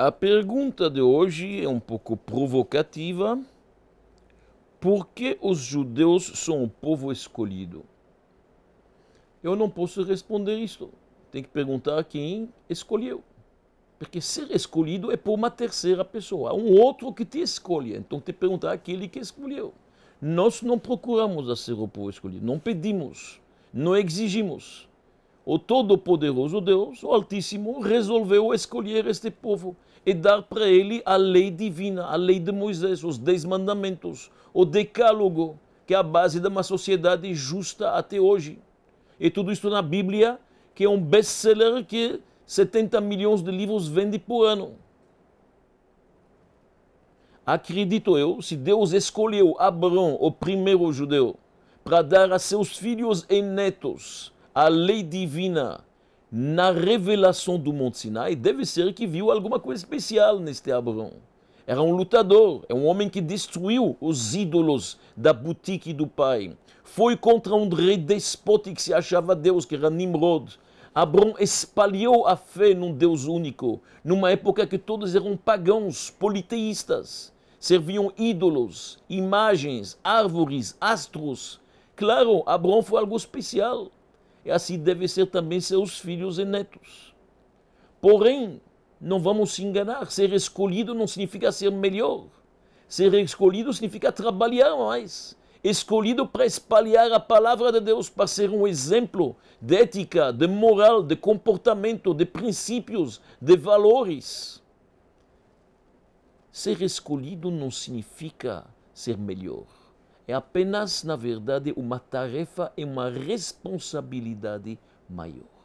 A pergunta de hoje é um pouco provocativa. Por que os judeus são o povo escolhido? Eu não posso responder isso. Tem que perguntar quem escolheu. Porque ser escolhido é por uma terceira pessoa, um outro que te escolhe. Então, tem que perguntar aquele que escolheu. Nós não procuramos ser o povo escolhido, não pedimos, não exigimos o Todo-Poderoso Deus, o Altíssimo, resolveu escolher este povo e dar para ele a lei divina, a lei de Moisés, os Dez Mandamentos, o Decálogo, que é a base de uma sociedade justa até hoje. E tudo isso na Bíblia, que é um best-seller que 70 milhões de livros vende por ano. Acredito eu, se Deus escolheu Abraão, o primeiro judeu, para dar a seus filhos e netos a lei divina na revelação do Monte Sinai, deve ser que viu alguma coisa especial neste Abraão. Era um lutador, é um homem que destruiu os ídolos da boutique do pai. Foi contra um rei despótico que se achava Deus, que era Nimrod. Abraão espalhou a fé num Deus único, numa época que todos eram pagãos, politeístas. Serviam ídolos, imagens, árvores, astros. Claro, Abraão foi algo especial e assim devem ser também seus filhos e netos. Porém, não vamos se enganar, ser escolhido não significa ser melhor. Ser escolhido significa trabalhar mais. Escolhido para espalhar a palavra de Deus, para ser um exemplo de ética, de moral, de comportamento, de princípios, de valores. Ser escolhido não significa ser melhor é apenas, na verdade, uma tarefa e uma responsabilidade maior.